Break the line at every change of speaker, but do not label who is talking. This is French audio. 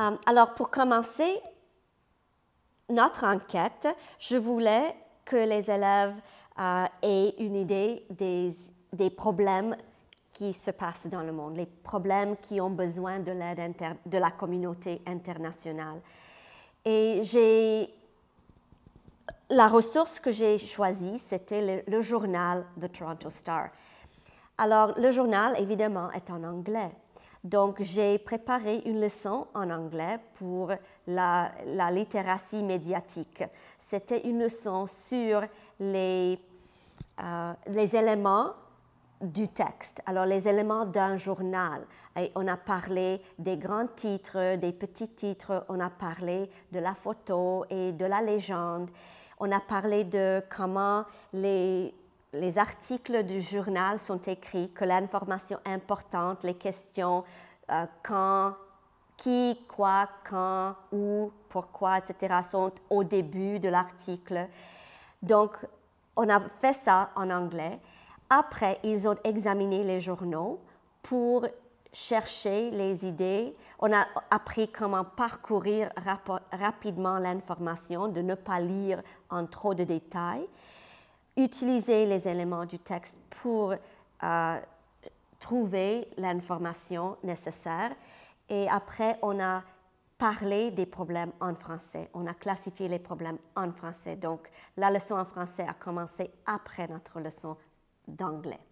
Euh, alors, pour commencer notre enquête, je voulais que les élèves euh, aient une idée des, problèmes qui se passent dans le monde, les problèmes qui ont besoin de l'aide de la communauté internationale. Et j'ai la ressource que j'ai choisie, c'était le, journal The Toronto Star. Alors, le journal, évidemment, est en anglais. Donc, j'ai préparé une leçon en anglais pour la, littératie médiatique. C'était une leçon sur les, euh, les éléments du texte, alors les éléments d'un journal. Et on a parlé des grands titres, des petits titres, on a parlé de la photo et de la légende. On a parlé de comment les, les articles du journal sont écrits, que l'information importante, les questions, euh, quand, qui, quoi, quand, où, pourquoi, etc., sont au début de l'article. Donc, on a fait ça en anglais. Après, ils ont examiné les journaux pour chercher les idées. On a appris comment parcourir rapidement l'information, de ne pas lire en trop de détails utiliser les éléments du texte pour euh, trouver l'information nécessaire. Et après, on a parlé des problèmes en français. On a classifié les problèmes en français. Donc, la leçon en français a commencé après notre leçon d'anglais.